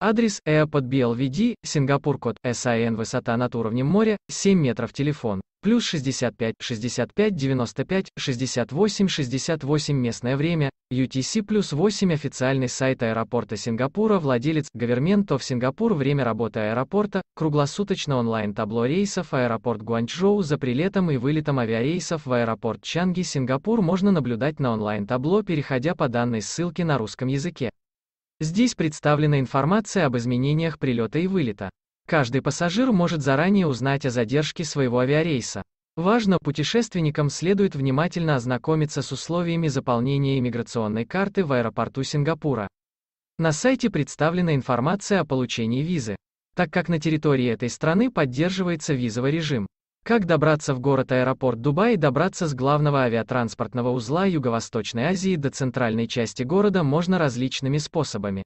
Адрес EAPOD Сингапур код SIN а высота над уровнем моря, 7 метров телефон, плюс 65 65 95 68 68 местное время, UTC плюс 8 официальный сайт аэропорта Сингапура владелец Government of Singapore время работы аэропорта, круглосуточно онлайн табло рейсов аэропорт Гуанчжоу за прилетом и вылетом авиарейсов в аэропорт Чанги Сингапур можно наблюдать на онлайн табло переходя по данной ссылке на русском языке. Здесь представлена информация об изменениях прилета и вылета. Каждый пассажир может заранее узнать о задержке своего авиарейса. Важно, путешественникам следует внимательно ознакомиться с условиями заполнения иммиграционной карты в аэропорту Сингапура. На сайте представлена информация о получении визы. Так как на территории этой страны поддерживается визовый режим, как добраться в город-аэропорт Дубай и добраться с главного авиатранспортного узла Юго-Восточной Азии до центральной части города можно различными способами.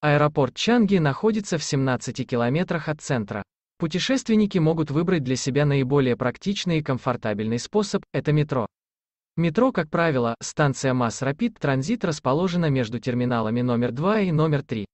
Аэропорт Чанги находится в 17 километрах от центра. Путешественники могут выбрать для себя наиболее практичный и комфортабельный способ – это метро. Метро, как правило, станция Mass Rapid Transit расположена между терминалами номер 2 и номер 3.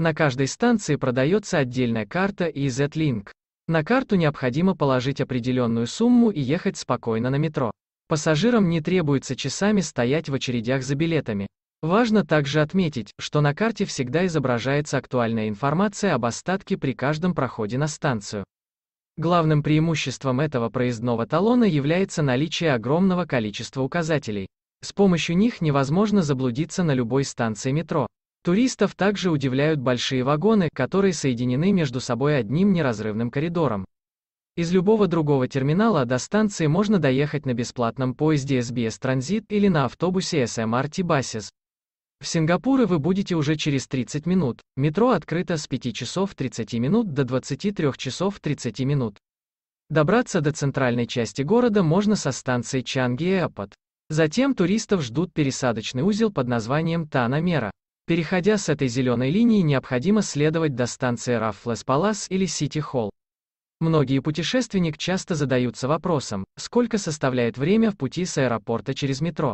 На каждой станции продается отдельная карта и Z-Link. На карту необходимо положить определенную сумму и ехать спокойно на метро. Пассажирам не требуется часами стоять в очередях за билетами. Важно также отметить, что на карте всегда изображается актуальная информация об остатке при каждом проходе на станцию. Главным преимуществом этого проездного талона является наличие огромного количества указателей. С помощью них невозможно заблудиться на любой станции метро. Туристов также удивляют большие вагоны, которые соединены между собой одним неразрывным коридором. Из любого другого терминала до станции можно доехать на бесплатном поезде SBS Transit или на автобусе SMRT Buses. В Сингапуре вы будете уже через 30 минут. Метро открыто с 5 часов 30 минут до 23 часов 30 минут. Добраться до центральной части города можно со станции Чанги Эпот. Затем туристов ждут пересадочный узел под названием Тана Мера. Переходя с этой зеленой линии необходимо следовать до станции Раффлес Палас или Сити Холл. Многие путешественник часто задаются вопросом, сколько составляет время в пути с аэропорта через метро.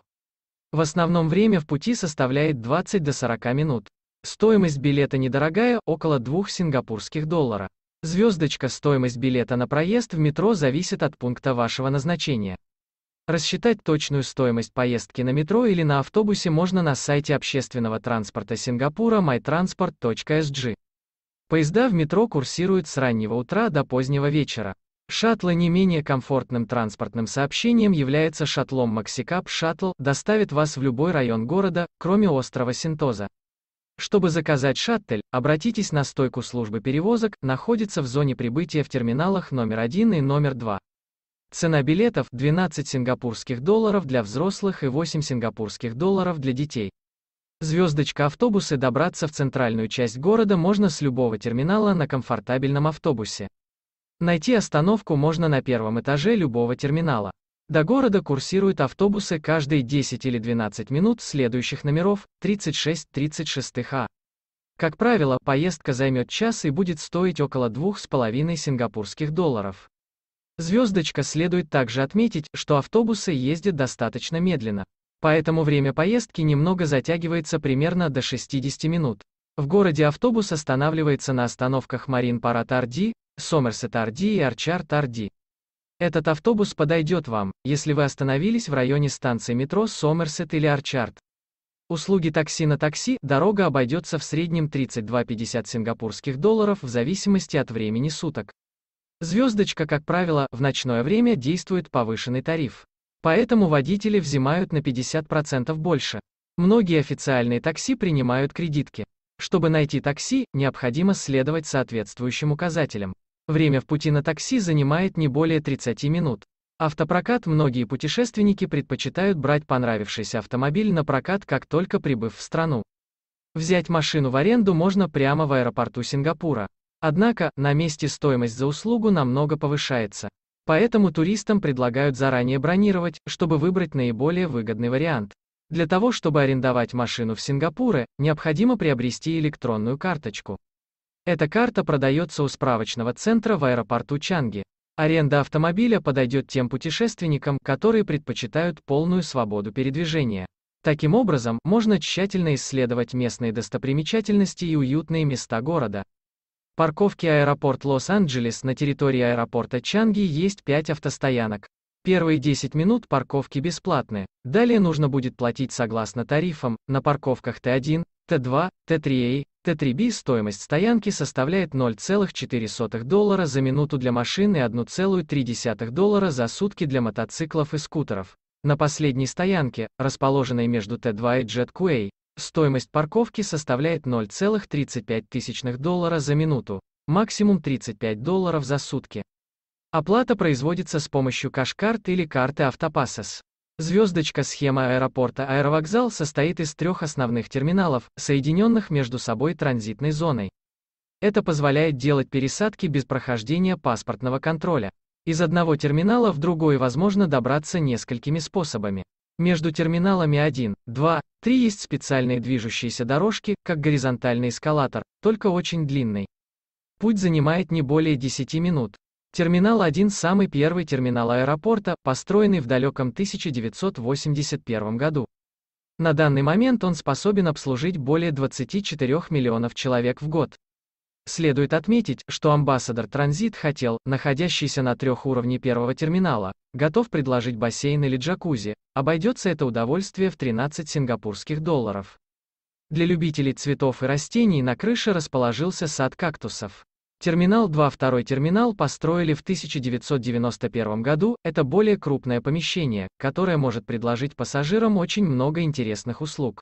В основном время в пути составляет 20 до 40 минут. Стоимость билета недорогая, около 2 сингапурских доллара. Звездочка стоимость билета на проезд в метро зависит от пункта вашего назначения. Рассчитать точную стоимость поездки на метро или на автобусе можно на сайте общественного транспорта Сингапура mytransport.sg. Поезда в метро курсируют с раннего утра до позднего вечера. Шаттлы не менее комфортным транспортным сообщением является шаттлом Максикап Шаттл, доставит вас в любой район города, кроме острова Синтоза. Чтобы заказать шаттл, обратитесь на стойку службы перевозок, находится в зоне прибытия в терминалах номер 1 и номер 2. Цена билетов – 12 сингапурских долларов для взрослых и 8 сингапурских долларов для детей. Звездочка автобусы добраться в центральную часть города можно с любого терминала на комфортабельном автобусе. Найти остановку можно на первом этаже любого терминала. До города курсируют автобусы каждые 10 или 12 минут следующих номеров 36-36А. Как правило, поездка займет час и будет стоить около 2,5 сингапурских долларов. Звездочка следует также отметить, что автобусы ездят достаточно медленно. Поэтому время поездки немного затягивается примерно до 60 минут. В городе автобус останавливается на остановках Марин Парат Арди, Сомерсет Арди и Арчар Тарди. Этот автобус подойдет вам, если вы остановились в районе станции метро Сомерсет или Арчард. Услуги такси на такси дорога обойдется в среднем 32-50 сингапурских долларов в зависимости от времени суток. Звездочка, как правило, в ночное время действует повышенный тариф. Поэтому водители взимают на 50% больше. Многие официальные такси принимают кредитки. Чтобы найти такси, необходимо следовать соответствующим указателям. Время в пути на такси занимает не более 30 минут. Автопрокат многие путешественники предпочитают брать понравившийся автомобиль на прокат, как только прибыв в страну. Взять машину в аренду можно прямо в аэропорту Сингапура. Однако, на месте стоимость за услугу намного повышается. Поэтому туристам предлагают заранее бронировать, чтобы выбрать наиболее выгодный вариант. Для того, чтобы арендовать машину в Сингапуре, необходимо приобрести электронную карточку. Эта карта продается у справочного центра в аэропорту Чанги. Аренда автомобиля подойдет тем путешественникам, которые предпочитают полную свободу передвижения. Таким образом, можно тщательно исследовать местные достопримечательности и уютные места города парковке аэропорт Лос-Анджелес на территории аэропорта Чанги есть 5 автостоянок. Первые 10 минут парковки бесплатны. Далее нужно будет платить согласно тарифам. На парковках Т1, Т2, Т3А, Т3Б стоимость стоянки составляет 0,4 доллара за минуту для машин и 1,3 доллара за сутки для мотоциклов и скутеров. На последней стоянке, расположенной между Т2 и JetQuay, Стоимость парковки составляет 0,35 доллара за минуту, максимум 35 долларов за сутки. Оплата производится с помощью кош-карт или карты Автопассес. Звездочка схема аэропорта аэровокзал состоит из трех основных терминалов, соединенных между собой транзитной зоной. Это позволяет делать пересадки без прохождения паспортного контроля. Из одного терминала в другой возможно добраться несколькими способами. Между терминалами 1, 2, 3 есть специальные движущиеся дорожки, как горизонтальный эскалатор, только очень длинный. Путь занимает не более 10 минут. Терминал 1 – самый первый терминал аэропорта, построенный в далеком 1981 году. На данный момент он способен обслужить более 24 миллионов человек в год. Следует отметить, что амбассадор Транзит хотел, находящийся на трех уровне первого терминала, готов предложить бассейн или джакузи, обойдется это удовольствие в 13 сингапурских долларов. Для любителей цветов и растений на крыше расположился сад кактусов. Терминал 2 второй терминал построили в 1991 году, это более крупное помещение, которое может предложить пассажирам очень много интересных услуг.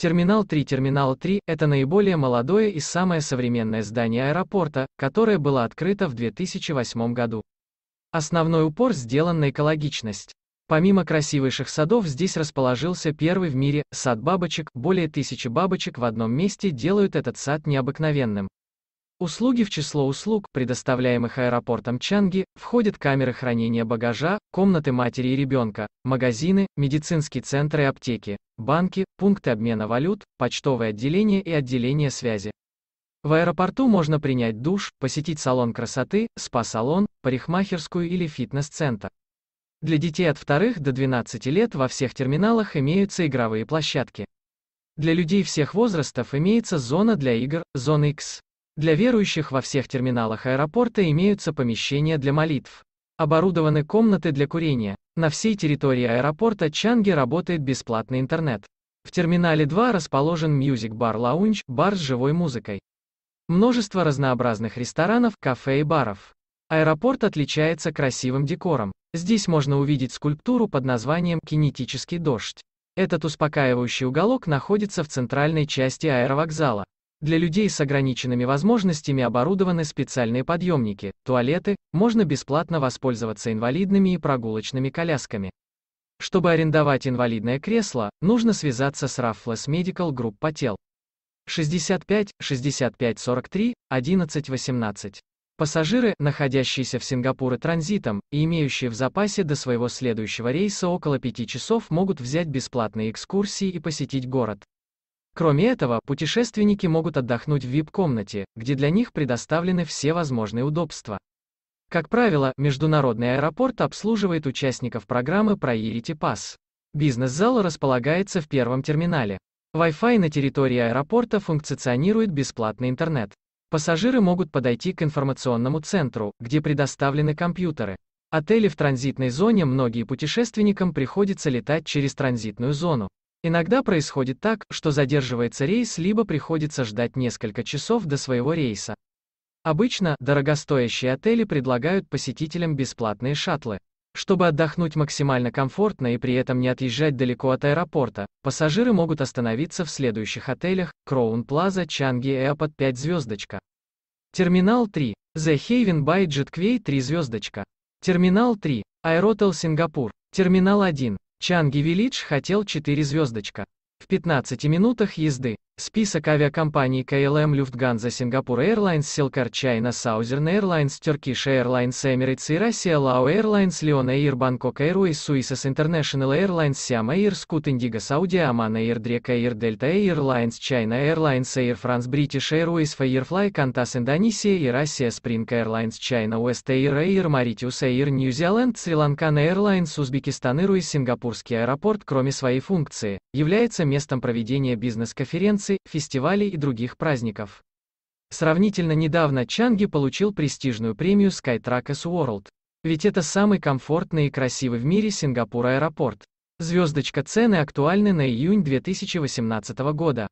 Терминал 3 Терминал 3 – это наиболее молодое и самое современное здание аэропорта, которое было открыто в 2008 году. Основной упор сделан на экологичность. Помимо красивейших садов здесь расположился первый в мире сад бабочек, более тысячи бабочек в одном месте делают этот сад необыкновенным. Услуги в число услуг, предоставляемых аэропортом Чанги, входят камеры хранения багажа, комнаты матери и ребенка, магазины, медицинские центры и аптеки, банки, пункты обмена валют, почтовые отделения и отделения связи. В аэропорту можно принять душ, посетить салон красоты, спа-салон, парикмахерскую или фитнес-центр. Для детей от 2 до 12 лет во всех терминалах имеются игровые площадки. Для людей всех возрастов имеется зона для игр, зона X. Для верующих во всех терминалах аэропорта имеются помещения для молитв. Оборудованы комнаты для курения. На всей территории аэропорта Чанги работает бесплатный интернет. В терминале 2 расположен Music Bar Lounge, бар с живой музыкой. Множество разнообразных ресторанов, кафе и баров. Аэропорт отличается красивым декором. Здесь можно увидеть скульптуру под названием «Кинетический дождь». Этот успокаивающий уголок находится в центральной части аэровокзала. Для людей с ограниченными возможностями оборудованы специальные подъемники, туалеты, можно бесплатно воспользоваться инвалидными и прогулочными колясками. Чтобы арендовать инвалидное кресло, нужно связаться с Raffles Medical Group Patel. 65, 65, 43, 11, 18. Пассажиры, находящиеся в Сингапуре транзитом и имеющие в запасе до своего следующего рейса около 5 часов, могут взять бесплатные экскурсии и посетить город. Кроме этого, путешественники могут отдохнуть в VIP-комнате, где для них предоставлены все возможные удобства. Как правило, международный аэропорт обслуживает участников программы Priority Pass. Бизнес-зал располагается в первом терминале. Wi-Fi на территории аэропорта функционирует бесплатный интернет. Пассажиры могут подойти к информационному центру, где предоставлены компьютеры. Отели в транзитной зоне многие путешественникам приходится летать через транзитную зону. Иногда происходит так, что задерживается рейс, либо приходится ждать несколько часов до своего рейса. Обычно дорогостоящие отели предлагают посетителям бесплатные шаттлы. Чтобы отдохнуть максимально комфортно и при этом не отъезжать далеко от аэропорта, пассажиры могут остановиться в следующих отелях Crown Plaza, Changi Airport 5 звездочка. Терминал 3. The Haven by JetQuay 3 звездочка. Терминал 3. Аэротел Сингапур. Терминал 1. Чанги Виллидж хотел 4 звездочка. В 15 минутах езды. Список авиакомпаний KLM Lufthansa Singapore Airlines Silkar China Southern Airlines Turkish Airlines Emirates Air Asia Lao Airlines Leon Air Bangkok Airways Suisses International Airlines Siam Air Scoot Indigo Saudi Amman Air Drek Air Delta Airlines China Airlines Air France British Airways Firefly Qantas Indonesia Air Asia Spring Airlines China West Air Air Mauritius Air New Zealand Sri Lankan Airlines Узбекистан Airways Сингапурский аэропорт кроме своей функции, является местом проведения бизнес-конференции конференций, фестивалей и других праздников. Сравнительно недавно Чанги получил престижную премию Skytrax World. Ведь это самый комфортный и красивый в мире Сингапур аэропорт. Звездочка цены актуальны на июнь 2018 года.